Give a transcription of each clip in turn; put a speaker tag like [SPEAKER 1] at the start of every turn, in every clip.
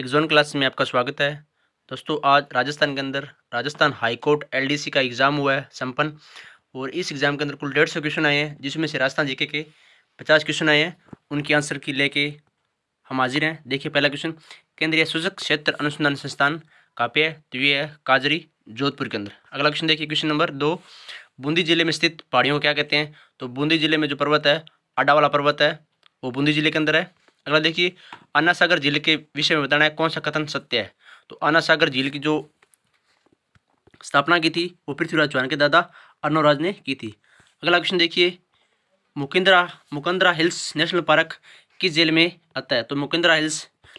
[SPEAKER 1] एग्ज़ोन class में आपका स्वागत है दोस्तों आज राजस्थान के अंदर राजस्थान हाईकोर्ट एलडीसी का एग्ज़ाम हुआ है संपन्न और इस एग्ज़ाम के अंदर कुल डेढ़ सौ क्वेश्चन आए हैं जिसमें से राजस्थान जीके के पचास क्वेश्चन आए हैं उनके आंसर की लेके हम हाजिर हैं देखिए पहला क्वेश्चन केंद्रीय सूचक क्षेत्र अनुसंधान संस्थान काप्य द्वीय तो है काजरी जोधपुर के अंदर अगला क्वेश्चन देखिए क्वेश्चन नंबर दो बूंदी जिले में स्थित पहाड़ियों क्या कहते हैं तो बूंदी जिले में जो पर्वत है वाला पर्वत है वो बूंदी जिले के अंदर है अगला देखिए अन्ना सागर झील के विषय में बताना है कौन सा कथन सत्य है तो अन्ना सागर झील की जो स्थापना की थी वो पृथ्वीराज चौहान के दादा अर्नोराज ने की थी अगला क्वेश्चन देखिए Mukundra Mukundra hills national park किस जेल में आता है तो मुकिंद्रा हिल्स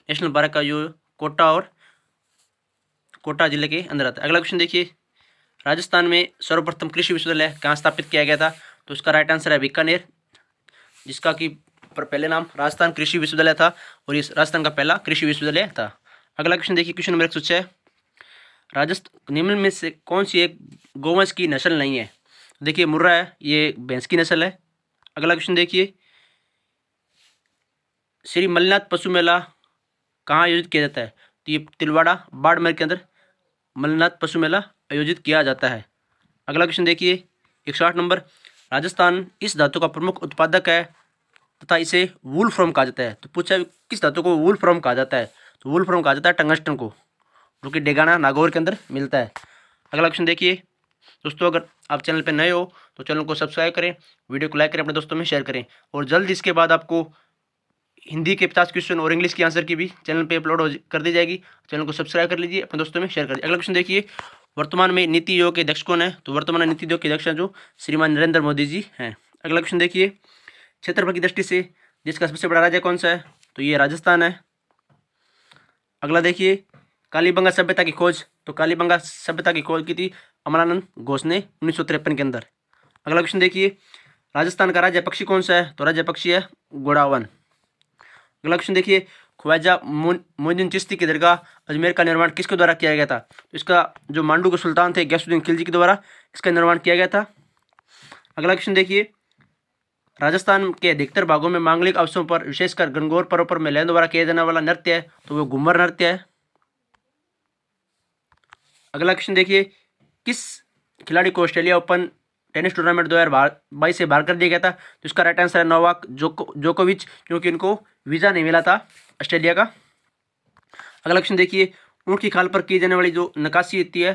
[SPEAKER 1] नेशनल पार्क का जो कोटा और कोटा जिले के अंदर आता है अगला क्वेश्चन देखिए राजस्थान में सर्वप्रथम कृषि विश्वविद्यालय कहाँ स्थापित किया गया था तो उसका राइट आंसर है बीकानेर जिसका कि पर पहले नाम राजस्थान कृषि विश्वविद्यालय था और ये राजस्थान का पहला कृषि विश्वविद्यालय था अगला क्वेश्चन देखिए क्वेश्चन नंबर एक सौ छः राजस्थान निम्न में से कौन सी एक गोवंश की नस्ल नहीं है देखिए मुर्रा है ये भैंस की नस्ल है अगला क्वेश्चन देखिए श्री मलनाथ पशु मेला कहाँ आयोजित किया जाता है तो ये तिलवाड़ा बाड़मेर के अंदर मलनाथ पशु मेला आयोजित किया जाता है अगला क्वेश्चन देखिए एक सौ आठ नंबर राजस्थान इस धातु का प्रमुख उत्पादक है तथा इसे वुल फ्रॉम कहा जाता है तो पूछा किस धातु को वुल फ्रॉम कहा जाता है तो वुल फ्रॉम कहा जाता है टंगस्टन को जो कि डेगाना नागौर के अंदर मिलता है अगला क्वेश्चन देखिए दोस्तों अगर आप चैनल पर नए हो तो चैनल को सब्सक्राइब करें वीडियो को लाइक करें अपने दोस्तों में शेयर करें और जल्द इसके बाद आपको हिंदी के पचास क्वेश्चन और इंग्लिश के आंसर की भी चैनल पे अपलोड हो कर दी जाएगी चैनल को सब्सक्राइब कर लीजिए अपने दोस्तों में शेयर कर दीजिए अगला क्वेश्चन देखिए वर्तमान में नीति आयोग के अध्यक्ष कौन है तो वर्तमान नीति आयोग के अध्यक्ष हैं जो श्रीमान नरेंद्र मोदी जी हैं अगला क्वेश्चन देखिए क्षेत्रफल की दृष्टि से देश का सबसे बड़ा राज्य कौन सा है तो ये राजस्थान है अगला देखिए कालीबंगा सभ्यता की खोज तो कालीबंगा सभ्यता की खोज की थी अमरानंद घोष ने उन्नीस के अंदर अगला क्वेश्चन देखिए राजस्थान का राज्य पक्षी कौन सा है तो राज्य पक्षी है गोड़ावन अगला क्वेश्चन देखिए ख्वाजा मोइनुद्दीन चिश्ती की दरगाह अजमेर का निर्माण किसके द्वारा किया गया था तो इसका जो मांडू के सुल्तान थे गैसुद्दीन खिलजी के द्वारा इसका निर्माण किया गया था अगला क्वेश्चन देखिए राजस्थान के अधिकतर भागों में मांगलिक अवसरों पर विशेषकर गणगौर पर्व पर मेलन द्वारा किया जाने वाला नृत्य है तो वो घूमर नृत्य है अगला क्वेश्चन देखिए किस खिलाड़ी को ऑस्ट्रेलिया ओपन टेनिस टूर्नामेंट दो हज़ार बाईस से बाहर कर दिया गया था तो इसका राइट आंसर है नोवाक जोको जोकोविच क्योंकि इनको वीज़ा नहीं मिला था ऑस्ट्रेलिया का अगला क्वेश्चन देखिए ऊँट की खाल पर की जाने वाली जो नकाशी होती है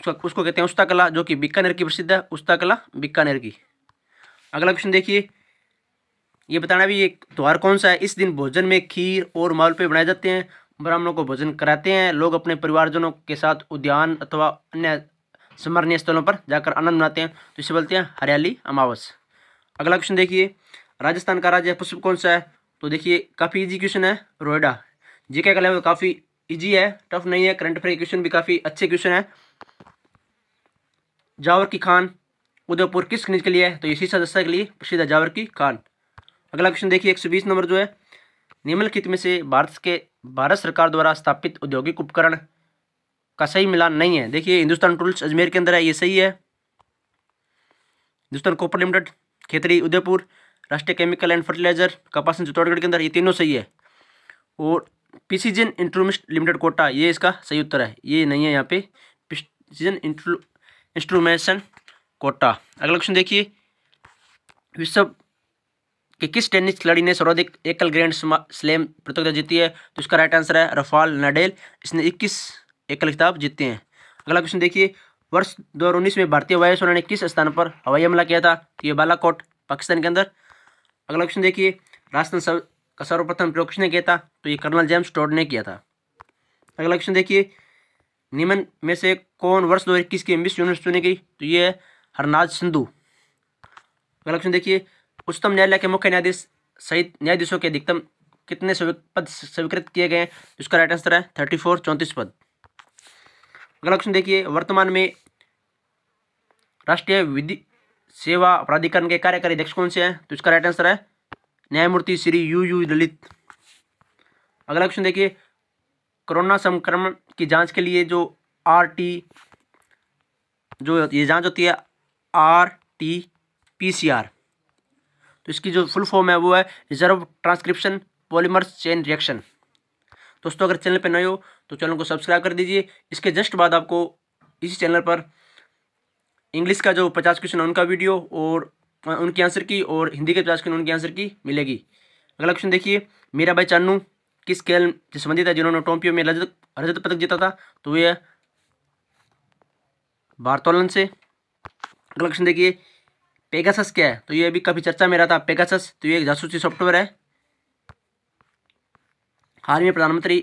[SPEAKER 1] उसका उसको कहते हैं उस्ता कला जो कि बीकानेर की प्रसिद्ध है उस्ता कला बीकानेर की अगला क्वेश्चन देखिए ये बताना भी एक त्यौहार कौन सा है इस दिन भोजन में खीर और मालपे बनाए जाते हैं ब्राह्मणों को भोजन कराते हैं लोग अपने परिवारजनों के साथ उद्यान अथवा अन्य स्मरणीय स्थलों पर जाकर आनंद मनाते हैं तो इसे बोलते हैं हरियाली अमावस अगला क्वेश्चन देखिए राजस्थान का राज्य पुष्प कौन सा है तो देखिए काफ़ी इजी क्वेश्चन है रोयडा जी क्या कहें काफ़ी इजी है टफ नहीं है करंट अफेयर क्वेश्चन भी काफ़ी अच्छे क्वेश्चन है जावर की खान उदयपुर किस खनिज के लिए है तो ये सदस्य के लिए प्रसिद्ध जावर की खान अगला क्वेश्चन देखिए एक सौ बीस नंबर जो है निम्नलिखित में से भारत के भारत सरकार द्वारा स्थापित औद्योगिक उपकरण का सही मिलान नहीं है देखिए हिंदुस्तान टूल्स अजमेर के अंदर है ये सही है Hindustan copper limited Khetri Udaipur Rashtriya chemical and fertilizer Kapasan Chittorgarh के अंदर ये तीनों सही है और पीसीजन इंस्ट्रूमेंट लिमिटेड कोटा ये इसका सही उत्तर है ये नहीं है यहाँ पे पिसीजन इंस्ट्रूमेशन कोटा अगला क्वेश्चन देखिए विश्व के किस टेनिस खिलाड़ी ने सर्वाधिक एकल ग्रैंड स्लैम प्रतियोगिता जीती है तो इसका राइट आंसर है रफाल नडेल इसने 21 एकल खिताब जीते हैं अगला क्वेश्चन देखिए वर्ष दो में भारतीय वायुसेना ने किस स्थान पर हवाई हमला किया था तो ये बालाकोट पाकिस्तान के अंदर अगला क्वेश्चन देखिए राजस्थान का सर्वप्रथम प्रयोग किसने किया था तो ये कर्नल जेम्स टोड ने किया था अगला क्वेश्चन देखिए निम्न में से कौन वर्ष इक्कीस की मिस यूनिवर्स चुनी गई तो ये है हरनाज सिंधु अगला क्वेश्चन देखिए उच्चतम न्यायालय के मुख्य न्यायाधीश सहित न्यायाधीशों के अधिकतम कितने पद स्वीकृत किए गए हैं उसका राइट आंसर है थर्टी फोर चौंतीस पद अगला क्वेश्चन देखिए वर्तमान में राष्ट्रीय विधि सेवा प्राधिकरण के कार्यकारी अध्यक्ष कौन से हैं तो इसका राइट आंसर है न्यायमूर्ति श्री यू यू ललित अगला क्वेश्चन देखिए कोरोना संक्रमण की जांच के लिए जो आर टी जो ये जांच होती है R T P C R तो इसकी जो फुल फॉर्म है वो है reserve transcription polymers chain reaction दोस्तों अगर चैनल पर नए हो तो चैनल को सब्सक्राइब कर दीजिए इसके जस्ट बाद आपको इसी चैनल पर इंग्लिश का जो पचास क्वेश्चन है उनका वीडियो और उनकी आंसर की और हिंदी के पचास क्वेश्चन उनकी आंसर की मिलेगी अगला क्वेश्चन देखिए मेरा भाई चानू किस खेल से संबंधित है जिन्होंने टोम्पियो में रजत रजत पदक जीता था तो वह भारतोलन से अगला क्वेश्चन देखिए पेगासस क्या है तो ये अभी काफ़ी चर्चा में रहा था पेगासस तो ये एक जासूसी सॉफ्टवेयर है हाल ही में प्रधानमंत्री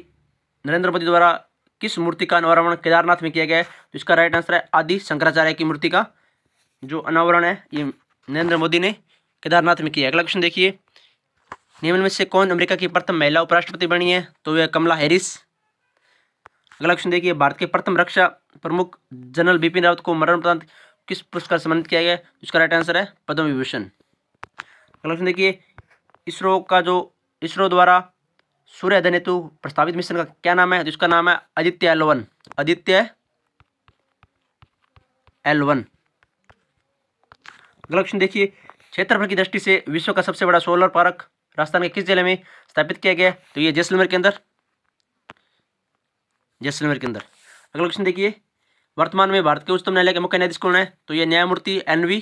[SPEAKER 1] नरेंद्र मोदी द्वारा किस मूर्ति का अनावरण केदारनाथ में किया गया है तो इसका राइट आंसर है आदि शंकराचार्य की मूर्ति का जो अनावरण है ये नरेंद्र मोदी ने केदारनाथ में किया अगला क्वेश्चन देखिए निम्न में से कौन अमेरिका की प्रथम महिला उपराष्ट्रपति बनी है तो वह कमला हैरिस अगला क्वेश्चन देखिए भारत के प्रथम रक्षा प्रमुख जनरल बिपिन रावत को मरण प्रदान किस पुरस्कार सम्मानित किया गया तो इसका राइट आंसर है पद्म विभूषण अगला क्वेश्चन देखिए इसरो का जो इसरो द्वारा सूर्य अध्ययन हेतु प्रस्तावित मिशन का क्या नाम है जिसका तो नाम है आदित्य एलवन आदित्य एलवन अगला क्वेश्चन देखिए क्षेत्रफल की दृष्टि से विश्व का सबसे बड़ा सोलर पार्क राजस्थान के किस जिले में स्थापित किया गया तो ये जैसलमेर के अंदर जैसलमेर के अंदर अगला क्वेश्चन देखिए वर्तमान में भारत के उच्चतम न्यायालय के मुख्य न्यायाधीश कौन है तो ये न्यायमूर्ति एन वी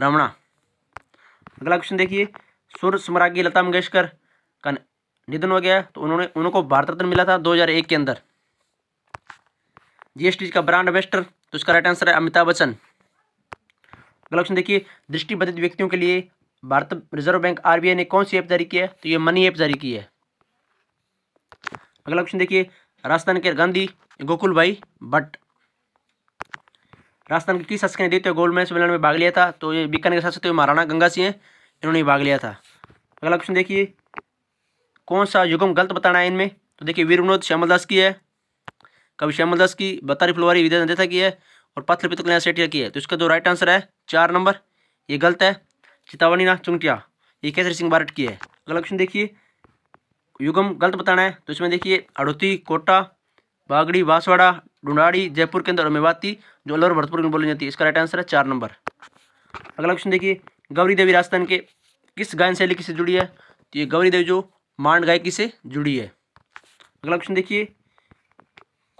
[SPEAKER 1] रमणा अगला क्वेश्चन देखिए सुर स्मरागी लता मंगेशकर का निधन हो गया तो उन्होंने उनको भारत रत्न मिला था 2001 के अंदर जीएसटी का ब्रांड एम्बेस्टर तो इसका राइट आंसर है अमिताभ बच्चन अगला क्वेश्चन देखिए दृष्टिबाधित व्यक्तियों के लिए भारत रिजर्व बैंक आरबीआई ने कौन सी ऐप जारी की है तो ये मनी ऐप जारी की है अगला क्वेश्चन देखिए राजस्थान के गांधी गोकुल भाई भट्ट राजस्थान के किस शासक ने द्वितीय गोल्ड मेडल सम्मेलन में भाग लिया था तो ये बीकानेर के शासक थे महाराणा गंगा सिंह इन्होंने भाग लिया था अगला क्वेश्चन देखिए कौन सा युगम गलत बताना है इनमें तो देखिए वीर विनोद श्यामल की है कवि श्यामल दास की बतारी फुलवारी विद्या जनता की है और पत्थर पितल कल्याण सेठिया की है तो इसका जो राइट आंसर है चार नंबर ये गलत है चितावनी ना चुंगटिया ये केसरी सिंह बारट की है अगला क्वेश्चन देखिए युगम गलत बताना है तो इसमें देखिए अड़ोती कोटा बागड़ी बांसवाड़ा ढूंढाड़ी जयपुर के अंदर मेवाती जो अलवर भरतपुर में बोली जाती है इसका राइट आंसर है चार नंबर अगला क्वेश्चन देखिए गौरी देवी राजस्थान के किस गायन शैली किससे जुड़ी है तो ये गौरी देवी जो मांड गायकी से जुड़ी है अगला क्वेश्चन देखिए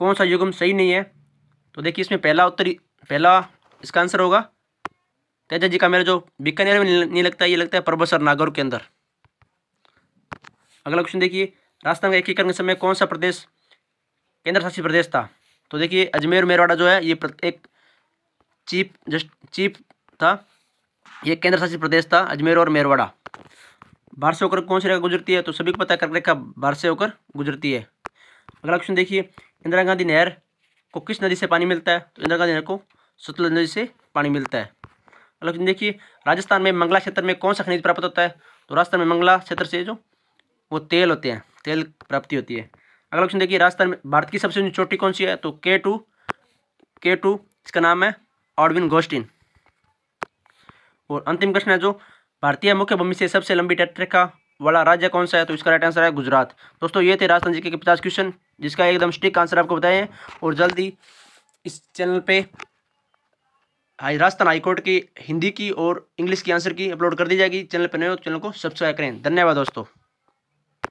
[SPEAKER 1] कौन सा युगम सही नहीं है तो देखिए इसमें पहला उत्तर पहला इसका आंसर होगा तेजा जी का मेरा जो बीकानेर में नहीं लगता है ये लगता है परबसर नागौर के अंदर अगला क्वेश्चन देखिए राजस्थान का एकीकरण के समय कौन सा प्रदेश केंद्र शासित प्रदेश था तो देखिए अजमेर मेरवाड़ा जो है ये एक चीफ जस्ट चीफ था ये केंद्र शासित प्रदेश था अजमेर और मेरवाड़ा बाहर से होकर कौन सी रेखा गुजरती है तो सभी को पता कर रेखा बाहर से होकर गुजरती है अगला क्वेश्चन देखिए इंदिरा गांधी नहर को किस नदी से पानी मिलता है तो इंदिरा गांधी नहर को सतलुज नदी से पानी मिलता है अगला क्वेश्चन देखिए राजस्थान में मंगला क्षेत्र में कौन सा खनिज प्राप्त होता है तो राजस्थान में मंगला क्षेत्र से जो वो तेल होते हैं तेल प्राप्ति होती है अगला क्वेश्चन देखिए राजस्थान में भारत की सबसे ऊंची चोटी कौन सी है तो के टू के टू इसका नाम है ऑडविन गोस्टिन और अंतिम प्रश्न है जो भारतीय मुख्य भूमि से सबसे लंबी तटरेखा वाला राज्य कौन सा है तो इसका राइट आंसर है गुजरात दोस्तों ये थे राजस्थान जी के पचास क्वेश्चन जिसका एकदम स्टिक आंसर आपको बताए हैं और जल्दी इस चैनल पे राजस्थान हाईकोर्ट की हिंदी की और इंग्लिश की आंसर की अपलोड कर दी जाएगी चैनल पर नए हो तो चैनल को सब्सक्राइब करें धन्यवाद दोस्तों